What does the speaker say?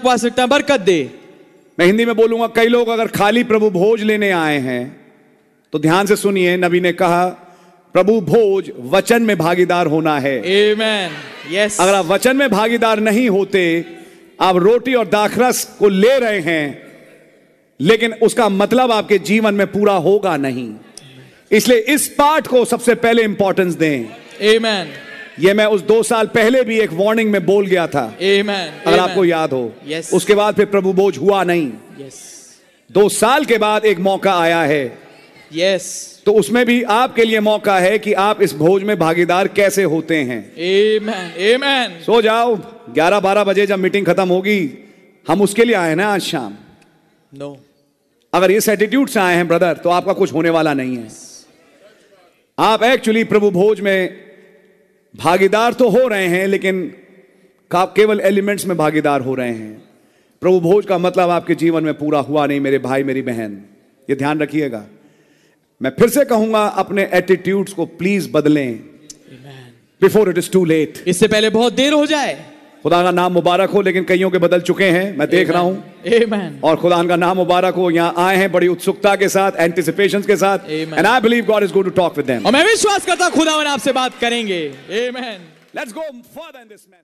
उपवास वासिकता बरकत दे मैं हिंदी में बोलूंगा कई लोग अगर खाली प्रभु भोज लेने आए हैं तो ध्यान से सुनिए नबी ने कहा प्रभु भोज वचन में भागीदार होना है Amen. Yes. अगर आप वचन में भागीदार नहीं होते आप रोटी और दाखरस को ले रहे हैं लेकिन उसका मतलब आपके जीवन में पूरा होगा नहीं इसलिए इस पार्ट को सबसे पहले इंपॉर्टेंस दें Amen. ये मैं उस दो साल पहले भी एक वार्निंग में बोल गया था Amen. अगर Amen. आपको याद हो yes. उसके बाद फिर प्रभु बोझ हुआ नहीं yes. दो साल के बाद एक मौका आया है yes. तो उसमें भी आपके लिए मौका है कि आप इस भोज में भागीदार कैसे होते हैं Amen. Amen. सो जाओ 11-12 बजे जब मीटिंग खत्म होगी हम उसके लिए आए ना आज शाम नो no. अगर इस एटीट्यूड से आए हैं ब्रदर तो आपका कुछ होने वाला नहीं है आप एक्चुअली प्रभु भोज में भागीदार तो हो रहे हैं लेकिन केवल एलिमेंट्स में भागीदार हो रहे हैं प्रभु भोज का मतलब आपके जीवन में पूरा हुआ नहीं मेरे भाई मेरी बहन ये ध्यान रखिएगा मैं फिर से कहूंगा अपने एटीट्यूड्स को प्लीज बदलें before it is too late इससे पहले बहुत देर हो जाए खुदा का नाम मुबारक हो लेकिन कईयों के बदल चुके हैं मैं देख Amen. रहा हूं Amen. और खुदा का नाम मुबारक हो यहाँ आए हैं बड़ी उत्सुकता के साथ एंटिसिपेशन के साथ and I believe God is going to talk with them और मैं विश्वास करता खुदा आपसे बात करेंगे Amen. Let's go further in this message.